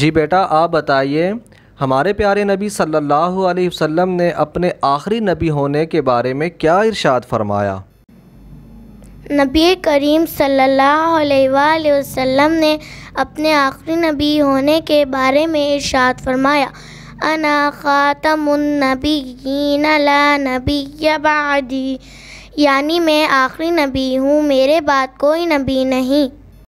जी बेटा आप बताइए हमारे प्यारे नबी सल्लल्लाहु अलैहि वसल्लम ने अपने आखिरी नबी होने के बारे में क्या इरशाद फरमाया नबी करीम सल्लल्लाहु अलैहि वसल्लम ने अपने आखिरी नबी होने के बारे में इरशाद फरमाया अना ला नबी बादी यानी मैं आखिरी नबी हूँ मेरे बाद कोई नबी नहीं